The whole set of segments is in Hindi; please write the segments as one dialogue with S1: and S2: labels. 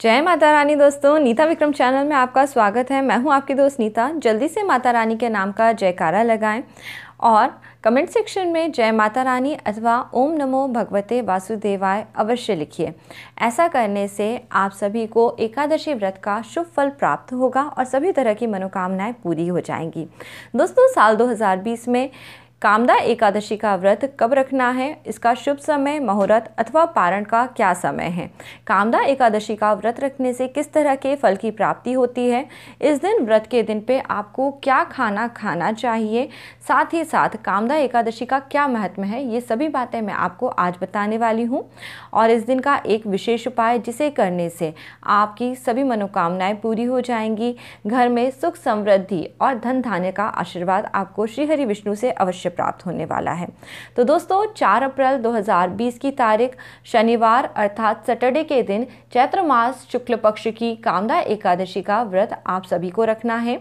S1: जय माता रानी दोस्तों नीता विक्रम चैनल में आपका स्वागत है मैं हूं आपकी दोस्त नीता जल्दी से माता रानी के नाम का जयकारा लगाएं और कमेंट सेक्शन में जय माता रानी अथवा ओम नमो भगवते वासुदेवाय अवश्य लिखिए ऐसा करने से आप सभी को एकादशी व्रत का शुभ फल प्राप्त होगा और सभी तरह की मनोकामनाएं पूरी हो जाएंगी दोस्तों साल 2020 में कामदा एकादशी का व्रत कब रखना है इसका शुभ समय मुहूर्त अथवा पारण का क्या समय है कामदा एकादशी का व्रत रखने से किस तरह के फल की प्राप्ति होती है इस दिन व्रत के दिन पे आपको क्या खाना खाना चाहिए साथ ही साथ कामदा एकादशी का क्या महत्व है ये सभी बातें मैं आपको आज बताने वाली हूँ और इस दिन का एक विशेष उपाय जिसे करने से आपकी सभी मनोकामनाएँ पूरी हो जाएंगी घर में सुख समृद्धि और धन धान्य का आशीर्वाद आपको श्रीहरि विष्णु से अवश्य प्राप्त होने वाला है तो दोस्तों 4 अप्रैल 2020 की तारीख शनिवार अर्थात सैटरडे के दिन चैत्र मास शुक्ल पक्ष की कामदा एकादशी का व्रत आप सभी को रखना है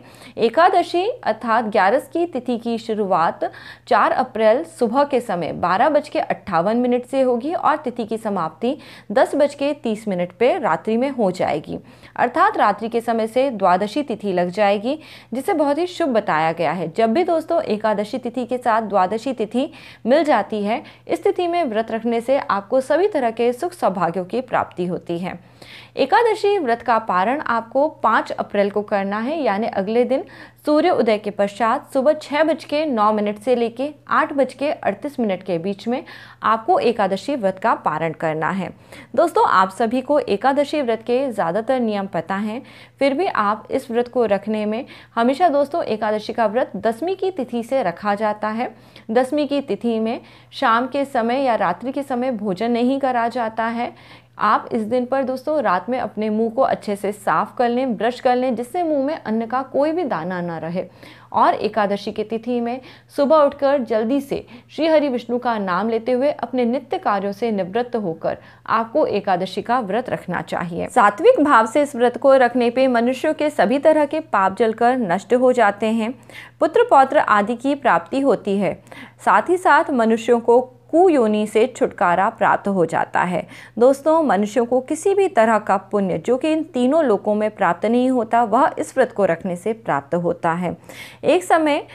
S1: एकादशी अर्थात ग्यारस की तिथि की शुरुआत 4 अप्रैल सुबह के समय बारह बज के अट्ठावन मिनट से होगी और तिथि की समाप्ति दस बज के तीस मिनट पर रात्रि में हो जाएगी अर्थात रात्रि के समय से द्वादशी तिथि लग जाएगी जिसे बहुत ही शुभ बताया गया है जब भी दोस्तों एकादशी तिथि के साथ साथ द्वादशी तिथि मिल जाती है इस तिथि में व्रत रखने से आपको सभी तरह के सुख सौभाग्यों की प्राप्ति होती है एकादशी व्रत का पारण आपको 5 अप्रैल को करना है यानी अगले दिन सूर्य उदय के पश्चात सुबह छः बज के नौ मिनट से लेके आठ बज के अड़तीस मिनट के बीच में आपको एकादशी व्रत का पारण करना है दोस्तों आप सभी को एकादशी व्रत के ज़्यादातर नियम पता हैं फिर भी आप इस व्रत को रखने में हमेशा दोस्तों एकादशी का व्रत दसवीं की तिथि से रखा जाता है दसवीं की तिथि में शाम के समय या रात्रि के समय भोजन नहीं करा जाता है आप इस दिन पर दोस्तों रात में अपने मुंह को अच्छे से साफ कर लें ब्रश कर लें जिससे मुंह में अन्न का कोई भी दाना ना रहे और एकादशी की तिथि में सुबह उठकर जल्दी से श्री हरि विष्णु का नाम लेते हुए अपने नित्य कार्यों से निवृत्त होकर आपको एकादशी का व्रत रखना चाहिए सात्विक भाव से इस व्रत को रखने पे मनुष्यों के सभी तरह के पाप जलकर नष्ट हो जाते हैं पुत्र पौत्र आदि की प्राप्ति होती है साथ ही साथ मनुष्यों को कुयोनी से छुटकारा प्राप्त हो जाता है दोस्तों मनुष्यों को किसी भी तरह का पुण्य जो कि इन तीनों लोकों में प्राप्त नहीं होता वह इस व्रत को रखने से प्राप्त होता है एक समय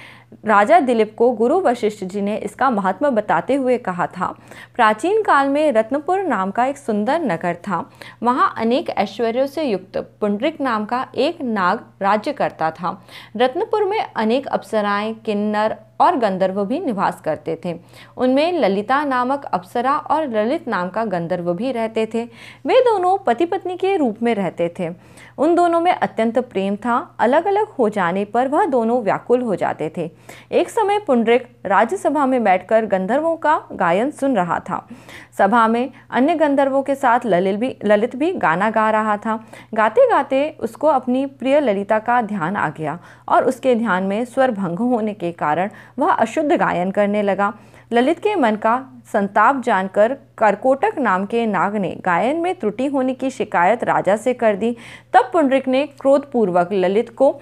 S1: राजा दिलीप को गुरु वशिष्ठ जी ने इसका महत्व बताते हुए कहा था प्राचीन काल में रत्नपुर नाम का एक सुंदर नगर था वहाँ अनेक ऐश्वर्यों से युक्त पुंडरिक नाम का एक नाग राज्य करता था रत्नपुर में अनेक अप्सराएं किन्नर और गंधर्व भी निवास करते थे उनमें ललिता नामक अप्सरा और ललित नाम का गंधर्व भी रहते थे वे दोनों पति पत्नी के रूप में रहते थे उन दोनों में अत्यंत प्रेम था अलग अलग हो जाने पर वह दोनों व्याकुल हो जाते थे एक समय पुंडरिक राज्यसभा में बैठकर गंधर्वों का गायन सुन रहा था सभा में अन्य गंधर्वों के साथ ललित भी ललित भी गाना गा रहा था गाते गाते उसको अपनी प्रिय ललिता का ध्यान आ गया और उसके ध्यान में स्वर भंग होने के कारण वह अशुद्ध गायन करने लगा ललित के मन का संताप जानकर करकोटक नाम के नाग ने गायन में त्रुटि होने की शिकायत राजा से कर दी तब पुंडरिक ने क्रोधपूर्वक ललित को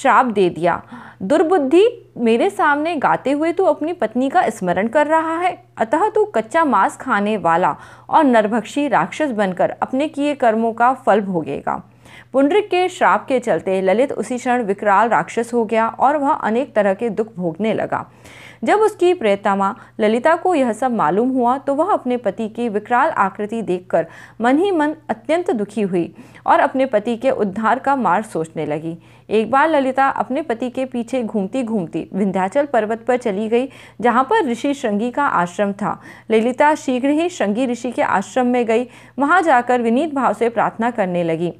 S1: श्राप दे दिया दुर्बुद्धि मेरे सामने गाते हुए तू अपनी पत्नी का स्मरण कर रहा है अतः तू कच्चा मांस खाने वाला और नरभक्षी राक्षस बनकर अपने किए कर्मों का फल भोगेगा पुंडरिक के श्राप के चलते ललित उसी क्षण विकराल राक्षस हो गया और वह अनेक तरह के दुख भोगने लगा जब उसकी प्रेतमा ललिता को यह सब मालूम हुआ तो वह अपने पति की विकराल आकृति देखकर मन ही मन अत्यंत दुखी हुई और अपने पति के उद्धार का मार्ग सोचने लगी एक बार ललिता अपने पति के पीछे घूमती घूमती विंध्याचल पर्वत पर चली गई जहाँ पर ऋषि श्रृंगी का आश्रम था ललिता शीघ्र ही श्रृंगी ऋषि के आश्रम में गई वहाँ जाकर विनीत भाव से प्रार्थना करने लगी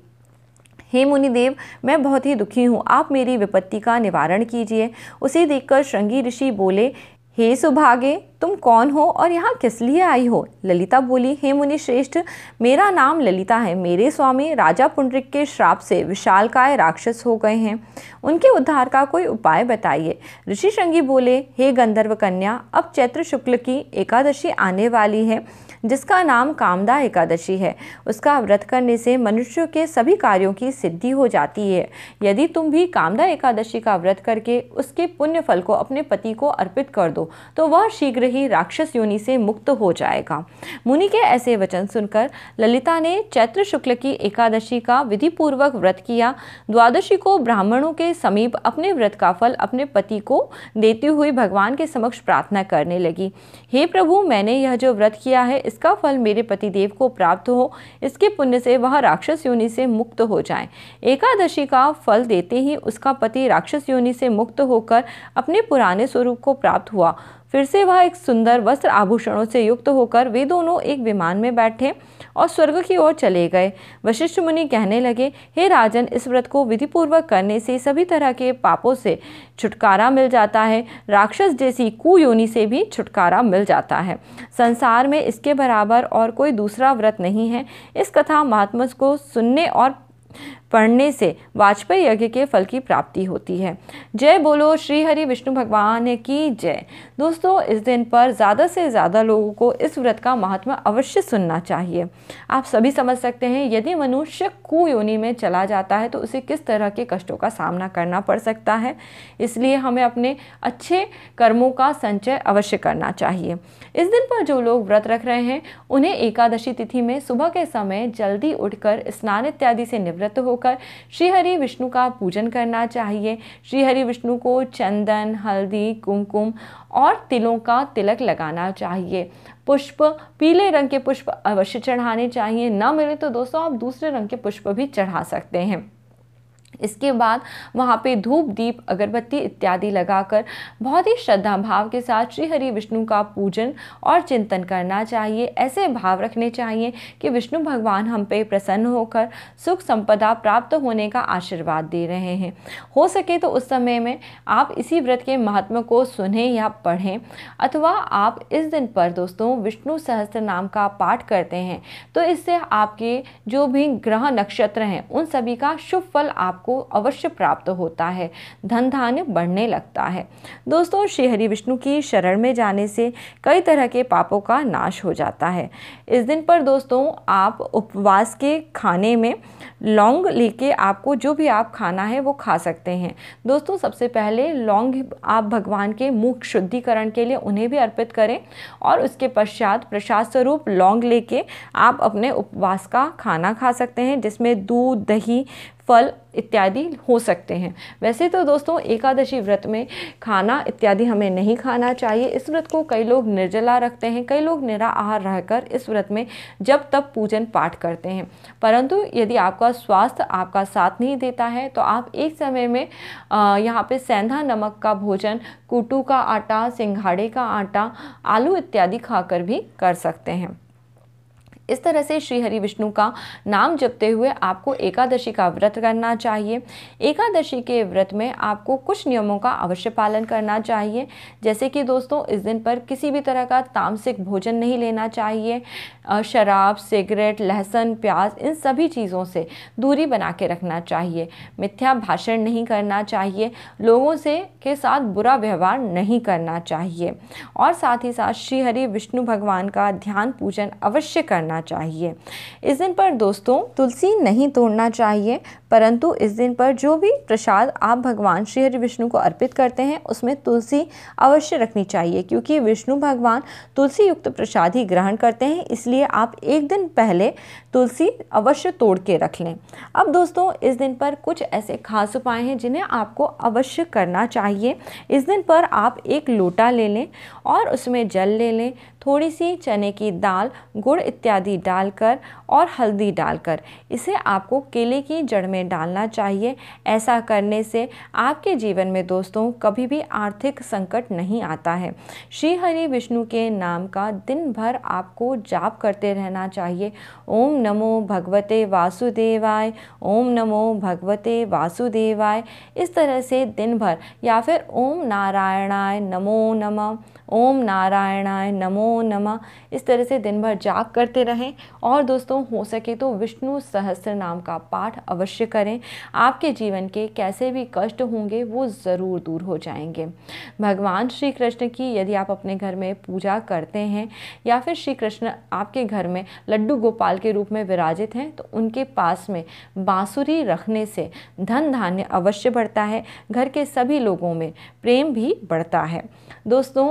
S1: हे मुनिदेव मैं बहुत ही दुखी हूँ आप मेरी विपत्ति का निवारण कीजिए उसे देखकर श्रृंगी ऋषि बोले हे सुभागे तुम कौन हो और यहाँ किस लिए आई हो ललिता बोली हे मुनि श्रेष्ठ मेरा नाम ललिता है मेरे स्वामी राजा पुंडरिक के श्राप से विशालकाय राक्षस हो गए हैं उनके उद्धार का कोई उपाय बताइए ऋषि श्रृंगी बोले हे गंधर्व कन्या अब चैत्र शुक्ल की एकादशी आने वाली है जिसका नाम कामदा एकादशी है उसका व्रत करने से मनुष्य के सभी कार्यों की सिद्धि हो जाती है यदि तुम भी कामदा एकादशी का व्रत करके उसके पुण्य फल को अपने पति को अर्पित कर दो तो वह शीघ्र ही राक्षस योनि से मुक्त हो जाएगा मुनि के ऐसे वचन सुनकर ललिता ने चैत्र शुक्ल की एकादशी का विधिपूर्वक व्रत किया द्वादशी को ब्राह्मणों के समीप अपने व्रत का फल अपने पति को देती हुई भगवान के समक्ष प्रार्थना करने लगी हे प्रभु मैंने यह जो व्रत किया है इसका फल मेरे पति देव को प्राप्त हो इसके पुण्य से वह राक्षस योनि से मुक्त हो जाए एकादशी का फल देते ही उसका पति राक्षस योनि से मुक्त होकर अपने पुराने स्वरूप को प्राप्त हुआ फिर से वह एक सुंदर वस्त्र आभूषणों से युक्त होकर वे दोनों एक विमान में बैठे और स्वर्ग की ओर चले गए वशिष्ठ मुनि कहने लगे हे राजन इस व्रत को विधिपूर्वक करने से सभी तरह के पापों से छुटकारा मिल जाता है राक्षस जैसी कुयोनि से भी छुटकारा मिल जाता है संसार में इसके बराबर और कोई दूसरा व्रत नहीं है इस कथा महात्मा को सुनने और पढ़ने से वाजपेयी यज्ञ के फल की प्राप्ति होती है जय बोलो श्री हरि विष्णु भगवान की जय दोस्तों इस दिन पर ज़्यादा से ज़्यादा लोगों को इस व्रत का महत्व अवश्य सुनना चाहिए आप सभी समझ सकते हैं यदि मनुष्य कुयोनि में चला जाता है तो उसे किस तरह के कष्टों का सामना करना पड़ सकता है इसलिए हमें अपने अच्छे कर्मों का संचय अवश्य करना चाहिए इस दिन पर जो लोग व्रत रख रहे हैं उन्हें एकादशी तिथि में सुबह के समय जल्दी उठकर स्नान इत्यादि से निवृत्त हो होकर श्री हरि विष्णु का पूजन करना चाहिए श्री हरि विष्णु को चंदन हल्दी कुमकुम और तिलों का तिलक लगाना चाहिए पुष्प पीले रंग के पुष्प अवश्य चढ़ाने चाहिए ना मिले तो दोस्तों आप दूसरे रंग के पुष्प भी चढ़ा सकते हैं इसके बाद वहाँ पे धूप दीप अगरबत्ती इत्यादि लगाकर बहुत ही श्रद्धा भाव के साथ श्री हरि विष्णु का पूजन और चिंतन करना चाहिए ऐसे भाव रखने चाहिए कि विष्णु भगवान हम पे प्रसन्न होकर सुख संपदा प्राप्त होने का आशीर्वाद दे रहे हैं हो सके तो उस समय में आप इसी व्रत के महत्व को सुने या पढ़ें अथवा आप इस दिन पर दोस्तों विष्णु सहस्त्र नाम का पाठ करते हैं तो इससे आपके जो भी ग्रह नक्षत्र हैं उन सभी का शुभ फल आप आपको अवश्य प्राप्त होता है धन धान्य बढ़ने लगता है दोस्तों श्री हरि विष्णु की शरण में जाने से कई तरह के पापों का नाश हो जाता है इस दिन पर दोस्तों आप उपवास के खाने में लौंग लेके आपको जो भी आप खाना है वो खा सकते हैं दोस्तों सबसे पहले लौंग आप भगवान के मुख शुद्धिकरण के लिए उन्हें भी अर्पित करें और उसके पश्चात प्रसाद स्वरूप लौंग लेके आप अपने उपवास का खाना खा सकते हैं जिसमें दूध दही फल इत्यादि हो सकते हैं वैसे तो दोस्तों एकादशी व्रत में खाना इत्यादि हमें नहीं खाना चाहिए इस व्रत को कई लोग निर्जला रखते हैं कई लोग निराहार रहकर इस व्रत में जब तब पूजन पाठ करते हैं परंतु यदि आपका स्वास्थ्य आपका साथ नहीं देता है तो आप एक समय में यहाँ पे सेंधा नमक का भोजन कुटू का आटा सिंघाड़े का आटा आलू इत्यादि खाकर भी कर सकते हैं इस तरह से श्री हरि विष्णु का नाम जपते हुए आपको एकादशी का व्रत करना चाहिए एकादशी के व्रत में आपको कुछ नियमों का अवश्य पालन करना चाहिए जैसे कि दोस्तों इस दिन पर किसी भी तरह का तामसिक भोजन नहीं लेना चाहिए शराब सिगरेट लहसुन प्याज इन सभी चीज़ों से दूरी बना के रखना चाहिए मिथ्या भाषण नहीं करना चाहिए लोगों से के साथ बुरा व्यवहार नहीं करना चाहिए और साथ ही साथ श्री विष्णु भगवान का ध्यान पूजन अवश्य करना करना चाहिए इस दिन पर दोस्तों तुलसी नहीं तोड़ना चाहिए परंतु इस दिन पर जो भी प्रसाद आप भगवान श्री हरि विष्णु को अर्पित करते हैं उसमें तुलसी अवश्य रखनी चाहिए क्योंकि विष्णु भगवान तुलसी युक्त प्रसाद ही ग्रहण करते हैं इसलिए आप एक दिन पहले तुलसी अवश्य तोड़ के रख लें अब दोस्तों इस दिन पर कुछ ऐसे खास उपाय हैं जिन्हें आपको अवश्य करना चाहिए इस दिन पर आप एक लोटा ले लें और उसमें जल ले लें थोड़ी सी चने की दाल गुड़ इत्यादि डालकर और हल्दी डालकर इसे आपको केले की जड़ में डालना चाहिए ऐसा करने से आपके जीवन में दोस्तों कभी भी आर्थिक संकट नहीं आता है श्री हरि विष्णु के नाम का दिन भर आपको जाप करते रहना चाहिए ओम नमो भगवते वासुदेवाय ओम नमो भगवते वासुदेवाय इस तरह से दिन भर या फिर ओम नारायणाय नमो नमः ओम नारायणाय नमो नमः इस तरह से दिन भर जाग करते रहें और दोस्तों हो सके तो विष्णु सहस्र नाम का पाठ अवश्य करें आपके जीवन के कैसे भी कष्ट होंगे वो ज़रूर दूर हो जाएंगे भगवान श्री कृष्ण की यदि आप अपने घर में पूजा करते हैं या फिर श्री कृष्ण आपके घर में लड्डू गोपाल के रूप में विराजित हैं तो उनके पास में बाँसुरी रखने से धन धान्य अवश्य बढ़ता है घर के सभी लोगों में प्रेम भी बढ़ता है दोस्तों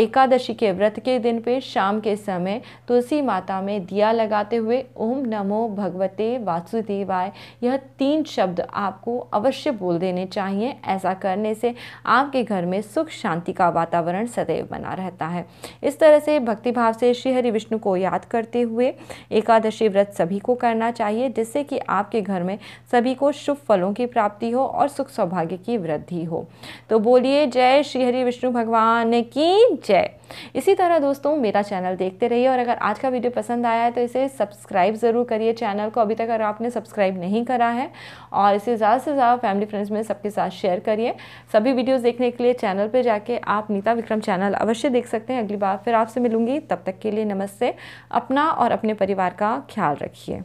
S1: एकादशी के व्रत के दिन पे शाम के समय तुलसी माता में दिया लगाते हुए ओम नमो भगवते वासुदेवाय यह तीन शब्द आपको अवश्य बोल देने चाहिए ऐसा करने से आपके घर में सुख शांति का वातावरण सदैव बना रहता है इस तरह से भक्तिभाव से श्री हरि विष्णु को याद करते हुए एकादशी व्रत सभी को करना चाहिए जिससे कि आपके घर में सभी को शुभ फलों की प्राप्ति हो और सुख सौभाग्य की वृद्धि हो तो बोलिए जय श्री हरि विष्णु भगवान की की जय इसी तरह दोस्तों मेरा चैनल देखते रहिए और अगर आज का वीडियो पसंद आया है तो इसे सब्सक्राइब ज़रूर करिए चैनल को अभी तक अगर आपने सब्सक्राइब नहीं करा है और इसे ज़्यादा से ज़्यादा फैमिली फ्रेंड्स में सबके साथ शेयर करिए सभी वीडियोज़ देखने के लिए चैनल पर जाके आप नीता विक्रम चैनल अवश्य देख सकते हैं अगली बार फिर आपसे मिलूंगी तब तक के लिए नमस्ते अपना और अपने परिवार का ख्याल रखिए